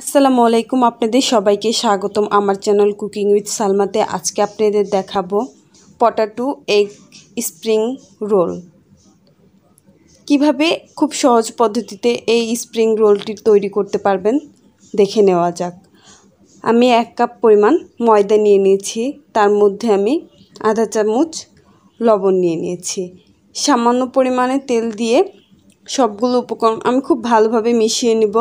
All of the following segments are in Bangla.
আসসালামু আলাইকুম আপনাদের সবাইকে স্বাগতম আমার চ্যানেল কুকিং উইথ সালমাতে আজকে আপনাদের দেখাবো পটাটো এগ স্প্রিং রোল কিভাবে খুব সহজ পদ্ধতিতে এই স্প্রিং রোলটি তৈরি করতে পারবেন দেখে নেওয়া যাক আমি এক কাপ পরিমাণ ময়দা নিয়ে নিয়েছি তার মধ্যে আমি আধা চামচ লবণ নিয়ে নিয়েছি সামান্য পরিমাণে তেল দিয়ে সবগুলো উপকরণ আমি খুব ভালোভাবে মিশিয়ে নিব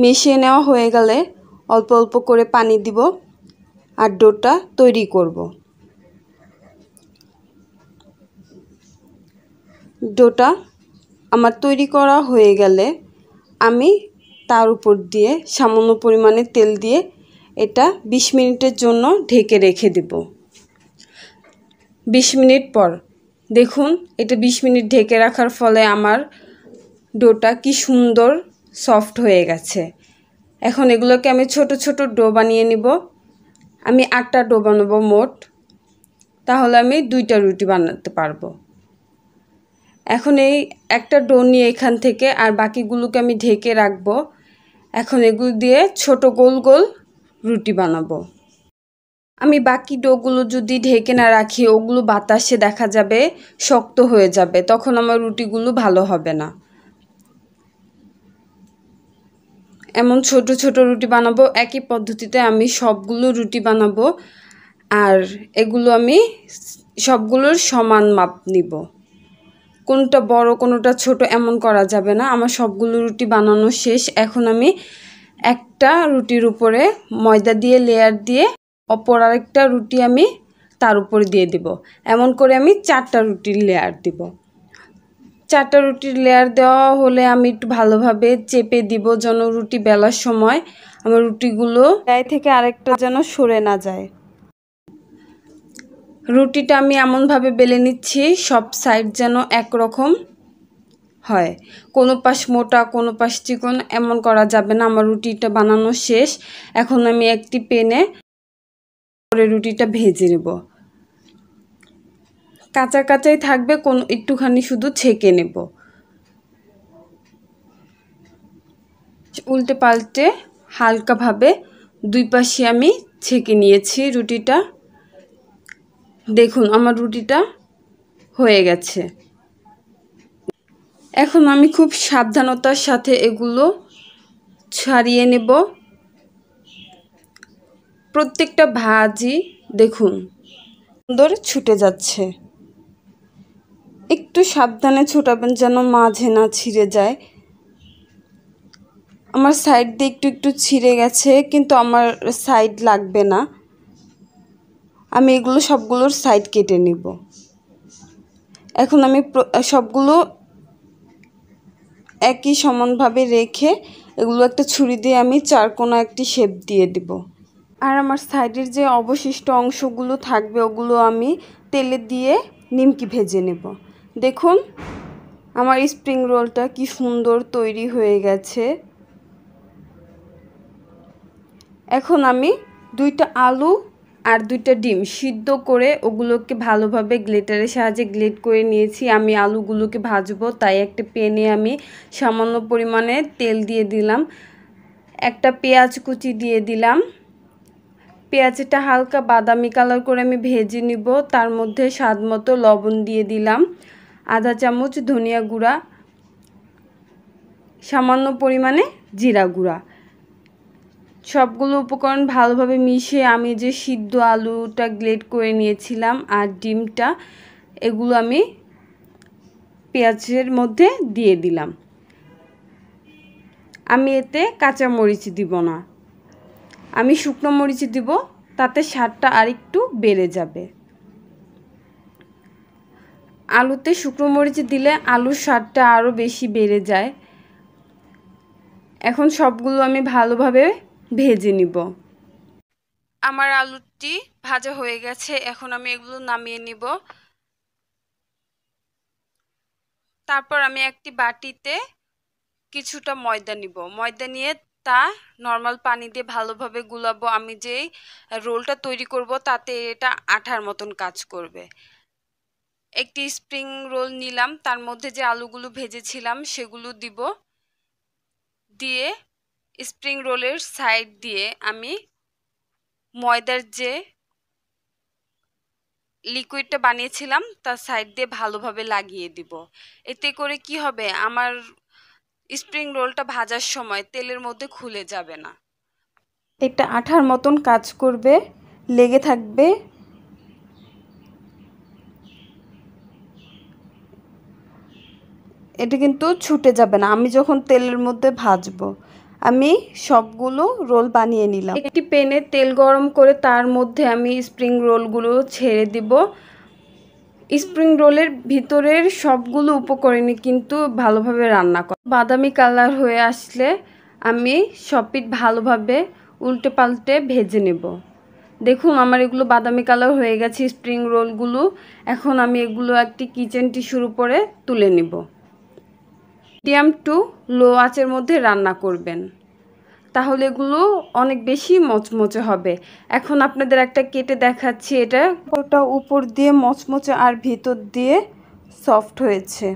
মিশিয়ে নেওয়া হয়ে গেলে অল্প অল্প করে পানি দিব আর ডোটা তৈরি করব ডোটা আমার তৈরি করা হয়ে গেলে আমি তার উপর দিয়ে সামান্য পরিমাণে তেল দিয়ে এটা ২০ মিনিটের জন্য ঢেকে রেখে দেব ২০ মিনিট পর দেখুন এটা ২০ মিনিট ঢেকে রাখার ফলে আমার ডোটা কি সুন্দর সফট হয়ে গেছে এখন এগুলোকে আমি ছোট ছোট ডো বানিয়ে নিব আমি আটটা ডো বানাবো মোট তাহলে আমি দুইটা রুটি বানাতে পারবো এখন এই একটা ডো নিয়ে এখান থেকে আর বাকিগুলোকে আমি ঢেকে রাখবো এখন এগুলো দিয়ে ছোট গোল গোল রুটি বানাবো আমি বাকি ডোগুলো যদি ঢেকে না রাখি ওগুলো বাতাসে দেখা যাবে শক্ত হয়ে যাবে তখন আমার রুটিগুলো ভালো হবে না এমন ছোট ছোট রুটি বানাবো একই পদ্ধতিতে আমি সবগুলো রুটি বানাবো আর এগুলো আমি সবগুলোর সমান মাপ নিব কোনটা বড় কোনোটা ছোট এমন করা যাবে না আমার সবগুলো রুটি বানানো শেষ এখন আমি একটা রুটির উপরে ময়দা দিয়ে লেয়ার দিয়ে অপর আরেকটা রুটি আমি তার উপরে দিয়ে দিব এমন করে আমি চারটা রুটির লেয়ার দিব চারটা রুটির লেয়ার দেওয়া হলে আমি একটু ভালোভাবে চেপে দিব যেন রুটি বেলার সময় আমার রুটিগুলো গায়ে থেকে আরেকটা যেন সরে না যায় রুটিটা আমি এমনভাবে বেলে নিচ্ছি সব সাইড যেন একরকম হয় কোনো পাশ মোটা কোনো পাশ চিকন এমন করা যাবে না আমার রুটিটা বানানো শেষ এখন আমি একটি পেনে করে রুটিটা ভেজে নেব কাঁচা কাঁচাই থাকবে কোন একটুখানি শুধু ছেঁকে নেব উল্টে পাল্টে হালকাভাবে দুই পাশে আমি ছেঁকে নিয়েছি রুটিটা দেখুন আমার রুটিটা হয়ে গেছে এখন আমি খুব সাবধানতার সাথে এগুলো ছাড়িয়ে নেব প্রত্যেকটা ভাজি দেখুন সুন্দর ছুটে যাচ্ছে একটু সাবধানে ছোটাবেন যেন মাঝে না ছিঁড়ে যায় আমার সাইড দিয়ে একটু একটু ছিঁড়ে গেছে কিন্তু আমার সাইড লাগবে না আমি এগুলো সবগুলোর সাইড কেটে নিব এখন আমি সবগুলো একই সমানভাবে রেখে এগুলো একটা ছুরি দিয়ে আমি চার কোনো একটি শেপ দিয়ে দিব আর আমার সাইডের যে অবশিষ্ট অংশগুলো থাকবে ওগুলো আমি তেলে দিয়ে নিমকি ভেজে নেব দেখুন আমার স্প্রিং রোলটা কি সুন্দর তৈরি হয়ে গেছে এখন আমি দুইটা আলু আর দুইটা ডিম সিদ্ধ করে ওগুলোকে ভালোভাবে গ্লেটারের সাহায্যে গ্লেট করে নিয়েছি আমি আলুগুলোকে ভাজবো তাই একটা প্যানে আমি সামান্য পরিমাণে তেল দিয়ে দিলাম একটা পেঁয়াজ কুচি দিয়ে দিলাম পেঁয়াজটা হালকা বাদামি কালার করে আমি ভেজে নিব তার মধ্যে স্বাদ মতো লবণ দিয়ে দিলাম আধা চামচ ধনিয়া গুঁড়া সামান্য পরিমাণে জিরা গুঁড়া সবগুলো উপকরণ ভালোভাবে মিশিয়ে আমি যে সিদ্ধ আলুটা গ্লেড করে নিয়েছিলাম আর ডিমটা এগুলো আমি পেঁয়াজের মধ্যে দিয়ে দিলাম আমি এতে কাঁচা মরিচ দিব না আমি শুকনো মরিচ দিব তাতে স্বাদটা আরেকটু বেড়ে যাবে আলুতে শুকনো মরিচ দিলে আলুর স্বাদটা আরও বেশি বেড়ে যায় এখন সবগুলো আমি ভালোভাবে ভেজে নিব আমার আলুটি ভাজা হয়ে গেছে এখন আমি এগুলো নামিয়ে নিব তারপর আমি একটি বাটিতে কিছুটা ময়দা নিব ময়দা নিয়ে তা নর্মাল পানি দিয়ে ভালোভাবে গুলাবো আমি যেই রোলটা তৈরি করব তাতে এটা আঠার মতন কাজ করবে একটি স্প্রিং রোল নিলাম তার মধ্যে যে আলুগুলো ভেজেছিলাম সেগুলো দিব দিয়ে স্প্রিং রোলের সাইড দিয়ে আমি ময়দার যে লিকুইডটা বানিয়েছিলাম তার সাইড দিয়ে ভালোভাবে লাগিয়ে দিব এতে করে কি হবে আমার স্প্রিং রোলটা ভাজার সময় তেলের মধ্যে খুলে যাবে না এটা আঠার মতন কাজ করবে লেগে থাকবে এটা কিন্তু ছুটে যাবে না আমি যখন তেলের মধ্যে ভাজবো আমি সবগুলো রোল বানিয়ে নিলাম একটি পেনে তেল গরম করে তার মধ্যে আমি স্প্রিং রোলগুলো ছেড়ে দিব স্প্রিং রোলের ভিতরের সবগুলো উপকরণে কিন্তু ভালোভাবে রান্না কর বাদামি কালার হয়ে আসলে আমি সবপিট ভালোভাবে উল্টে পাল্টে ভেজে নেব দেখুন আমার এগুলো বাদামি কালার হয়ে গেছে স্প্রিং রোলগুলো এখন আমি এগুলো একটি কিচেন টিস্যুর উপরে তুলে নেব মিডিয়াম টু লো আঁচের মধ্যে রান্না করবেন তাহলে এগুলো অনেক বেশি মচমচে হবে এখন আপনাদের একটা কেটে দেখাচ্ছি এটা ওটা উপর দিয়ে মচমচে আর ভিতর দিয়ে সফট হয়েছে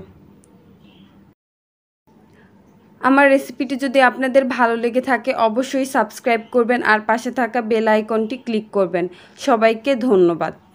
আমার রেসিপিটি যদি আপনাদের ভালো লেগে থাকে অবশ্যই সাবস্ক্রাইব করবেন আর পাশে থাকা বেল আইকনটি ক্লিক করবেন সবাইকে ধন্যবাদ